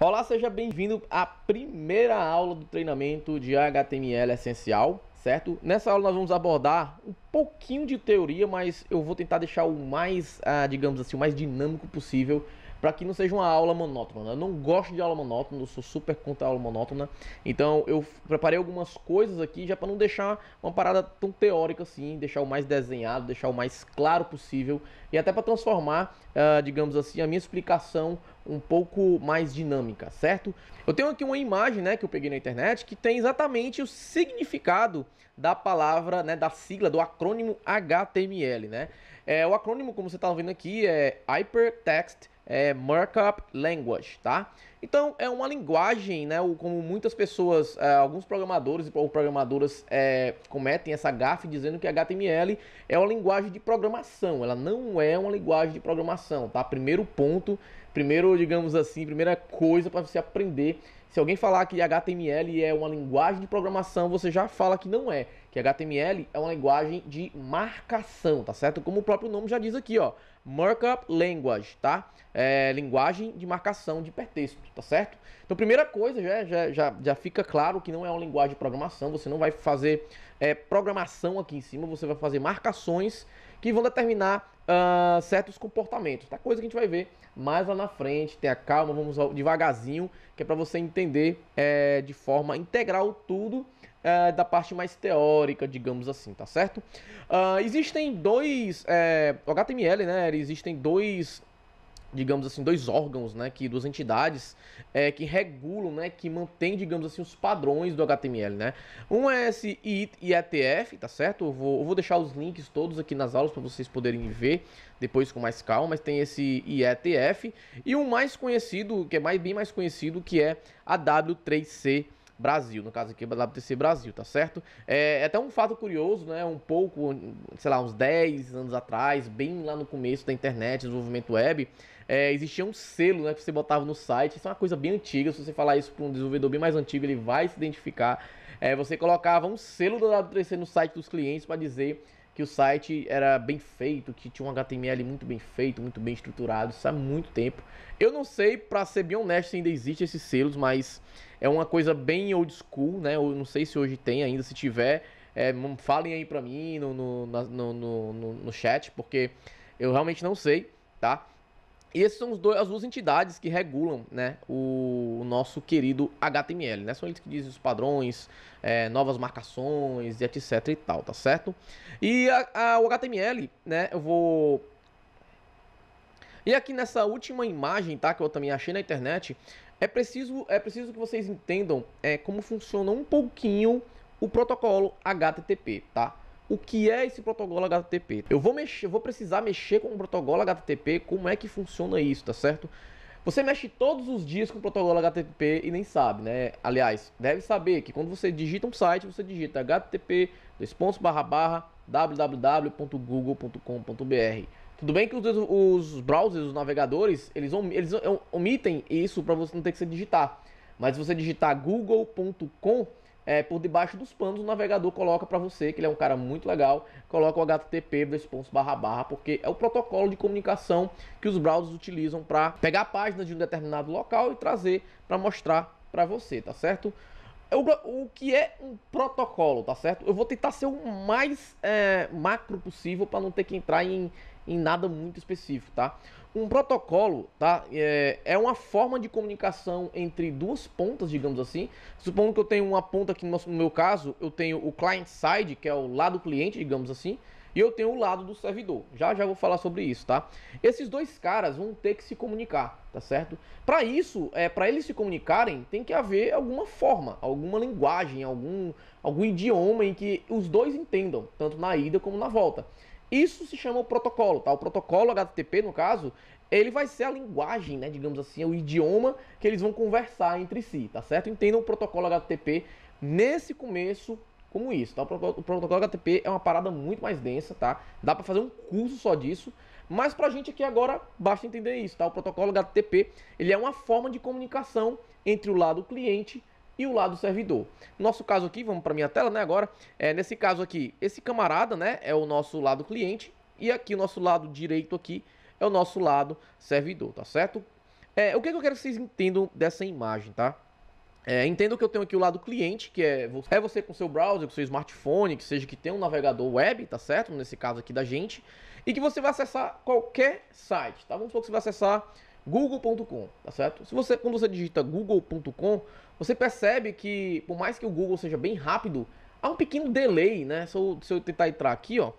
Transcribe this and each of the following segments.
Olá, seja bem-vindo à primeira aula do treinamento de HTML essencial, certo? Nessa aula nós vamos abordar um pouquinho de teoria, mas eu vou tentar deixar o mais, ah, digamos assim, o mais dinâmico possível para que não seja uma aula monótona. Né? Eu não gosto de aula monótona, eu sou super contra a aula monótona. Então eu preparei algumas coisas aqui já para não deixar uma parada tão teórica assim, deixar o mais desenhado, deixar o mais claro possível e até para transformar, uh, digamos assim, a minha explicação um pouco mais dinâmica, certo? Eu tenho aqui uma imagem, né, que eu peguei na internet que tem exatamente o significado da palavra, né, da sigla, do acrônimo HTML, né? É, o acrônimo, como você está vendo aqui, é Hypertext é, Markup Language, tá? Então é uma linguagem, né? Como muitas pessoas, é, alguns programadores ou programadoras é, cometem essa gafe dizendo que HTML é uma linguagem de programação. Ela não é uma linguagem de programação, tá? Primeiro ponto, primeiro, digamos assim, primeira coisa para você aprender. Se alguém falar que HTML é uma linguagem de programação, você já fala que não é. Que HTML é uma linguagem de marcação, tá certo? Como o próprio nome já diz aqui, ó. Markup Language, tá? É, linguagem de marcação de hipertexto, tá certo? Então, primeira coisa, já, já, já, já fica claro que não é uma linguagem de programação, você não vai fazer é, programação aqui em cima, você vai fazer marcações que vão determinar uh, certos comportamentos, tá? Coisa que a gente vai ver mais lá na frente, tenha calma, vamos devagarzinho, que é para você entender é, de forma integral tudo é, da parte mais teórica, digamos assim, tá certo? Uh, existem dois. É, HTML, né? Existem dois digamos assim, dois órgãos, né, que duas entidades é, que regulam, né, que mantém, digamos assim, os padrões do HTML, né. Um é esse IETF, tá certo? Eu vou, eu vou deixar os links todos aqui nas aulas para vocês poderem ver depois com mais calma, mas tem esse IETF e o um mais conhecido, que é mais, bem mais conhecido, que é a W3C Brasil, no caso aqui, WTC Brasil, tá certo? É, é até um fato curioso, né? Um pouco, sei lá, uns 10 anos atrás, bem lá no começo da internet, desenvolvimento web, é, existia um selo né, que você botava no site. Isso é uma coisa bem antiga. Se você falar isso para um desenvolvedor bem mais antigo, ele vai se identificar. É, você colocava um selo da W3C no site dos clientes para dizer que o site era bem feito, que tinha um HTML muito bem feito, muito bem estruturado, isso há muito tempo. Eu não sei, para ser bem honesto, se ainda existe esses selos, mas é uma coisa bem old school, né? Eu não sei se hoje tem ainda, se tiver, é, falem aí para mim no, no, no, no, no chat, porque eu realmente não sei, tá? E essas são dois, as duas entidades que regulam né, o, nosso querido HTML. Né? São eles que dizem os padrões, é, novas marcações, etc e tal, tá certo? E a, a, o HTML, né, eu vou... E aqui nessa última imagem, tá, que eu também achei na internet, é preciso, é preciso que vocês entendam é, como funciona um pouquinho o protocolo HTTP, tá? o que é esse protocolo HTTP. Eu vou mexer, vou precisar mexer com o protocolo HTTP, como é que funciona isso, tá certo? Você mexe todos os dias com o protocolo HTTP e nem sabe, né? Aliás, deve saber que quando você digita um site, você digita http www.google.com.br. Tudo bem que os, os browsers, os navegadores, eles, om, eles omitem isso para você não ter que se digitar. Mas se você digitar google.com, é, por debaixo dos panos, o navegador coloca para você, que ele é um cara muito legal, coloca o http barra barra, porque é o protocolo de comunicação que os browsers utilizam para pegar a página de um determinado local e trazer para mostrar para você, tá certo? o que é um protocolo, tá certo? Eu vou tentar ser o mais é, macro possível para não ter que entrar em em nada muito específico, tá? Um protocolo, tá? É, é uma forma de comunicação entre duas pontas, digamos assim. Supondo que eu tenho uma ponta aqui, no meu caso, eu tenho o client side, que é o lado cliente, digamos assim, e eu tenho o lado do servidor. Já já vou falar sobre isso, tá? Esses dois caras vão ter que se comunicar, tá certo? Para isso, é, para eles se comunicarem, tem que haver alguma forma, alguma linguagem, algum, algum idioma em que os dois entendam, tanto na ida como na volta. Isso se chama o protocolo, tá? O protocolo HTTP, no caso, ele vai ser a linguagem, né, digamos assim, é o idioma que eles vão conversar entre si, tá certo? Entendam o protocolo HTTP nesse começo como isso, tá? O protocolo HTTP é uma parada muito mais densa, tá? Dá para fazer um curso só disso, mas pra gente aqui agora basta entender isso, tá? O protocolo HTTP, ele é uma forma de comunicação entre o lado cliente e o lado servidor. Nosso caso aqui, vamos para minha tela, né, agora, é, nesse caso aqui, esse camarada, né, é o nosso lado cliente e aqui o nosso lado direito aqui é o nosso lado servidor, tá certo? É, o que, é que eu quero que vocês entendam dessa imagem, tá? É, entendo que eu tenho aqui o lado cliente, que é você, é você com seu browser, com seu smartphone, que seja que tenha um navegador web, tá certo? Nesse caso aqui da gente. E que você vai acessar qualquer site, tá? Vamos supor que você vai acessar google.com, tá certo? Se você, quando você digita google.com, você percebe que, por mais que o Google seja bem rápido, há um pequeno delay, né? Se eu, se eu tentar entrar aqui, ó,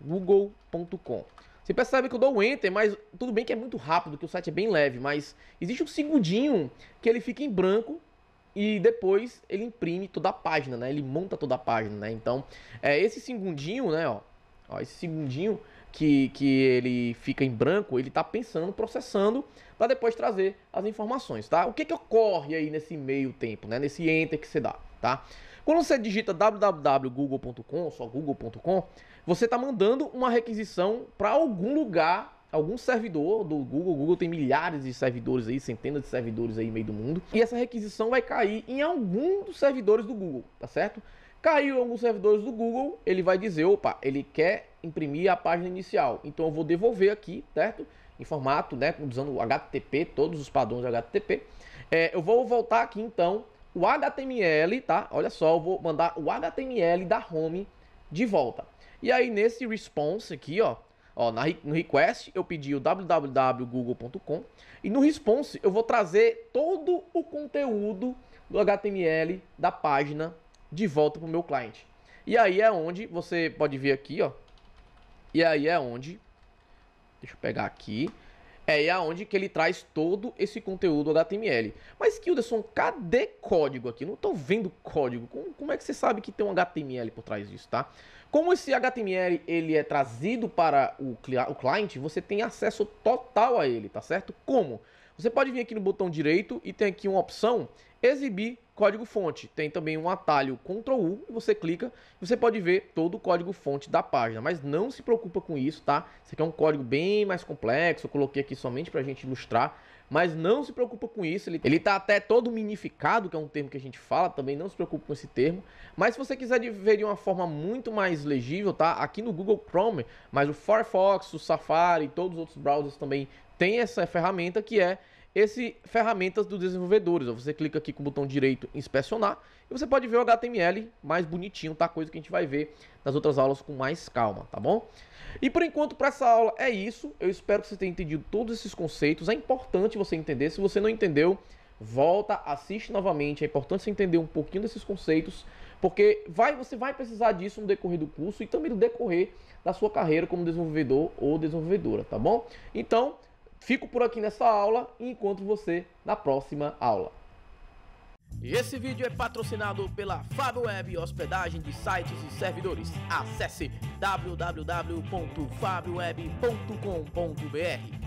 google.com. Você percebe que eu dou um enter, mas tudo bem que é muito rápido, que o site é bem leve, mas existe um segundinho que ele fica em branco e depois ele imprime toda a página, né? Ele monta toda a página, né? Então, é esse segundinho, né, ó, ó esse segundinho que, que ele fica em branco, ele está pensando, processando, para depois trazer as informações, tá? O que, que ocorre aí nesse meio tempo, né? Nesse enter que você dá, tá? Quando você digita www.google.com, só google.com, você está mandando uma requisição para algum lugar, algum servidor do Google. O Google tem milhares de servidores aí, centenas de servidores aí no meio do mundo. E essa requisição vai cair em algum dos servidores do Google, tá certo? Caiu alguns servidores do Google, ele vai dizer, opa, ele quer imprimir a página inicial. Então eu vou devolver aqui, certo? Em formato, né, usando HTTP, todos os padrões de HTTP. É, eu vou voltar aqui então o HTML, tá? Olha só, eu vou mandar o HTML da home de volta. E aí nesse response aqui, ó, ó na, no request eu pedi o www.google.com e no response eu vou trazer todo o conteúdo do HTML da página de volta para o meu cliente. E aí é onde você pode ver aqui, ó. E aí é onde, deixa eu pegar aqui, é aonde é que ele traz todo esse conteúdo HTML. Mas Kilderson, cadê código aqui? Não tô vendo código. Como, como, é que você sabe que tem um HTML por trás disso, tá? Como esse HTML ele é trazido para o, o cliente, você tem acesso total a ele, tá certo? Como? Você pode vir aqui no botão direito e tem aqui uma opção exibir código-fonte. Tem também um atalho Ctrl U, você clica e você pode ver todo o código-fonte da página. Mas não se preocupa com isso, tá? Isso aqui é um código bem mais complexo, eu coloquei aqui somente para a gente ilustrar. Mas não se preocupa com isso, ele, ele tá até todo minificado, que é um termo que a gente fala, também não se preocupa com esse termo. Mas se você quiser ver de uma forma muito mais legível, tá? Aqui no Google Chrome, mas o Firefox, o Safari e todos os outros browsers também tem essa ferramenta que é esse ferramentas dos desenvolvedores. Você clica aqui com o botão direito inspecionar e você pode ver o HTML mais bonitinho, tá? Coisa que a gente vai ver nas outras aulas com mais calma, tá bom? E por enquanto para essa aula é isso. Eu espero que você tenha entendido todos esses conceitos. É importante você entender. Se você não entendeu, volta, assiste novamente. É importante você entender um pouquinho desses conceitos, porque vai, você vai precisar disso no decorrer do curso e também no decorrer da sua carreira como desenvolvedor ou desenvolvedora, tá bom? Então, Fico por aqui nessa aula e encontro você na próxima aula. Esse vídeo é patrocinado pela Fábio Web, hospedagem de sites e servidores. Acesse www.fabioweb.com.br.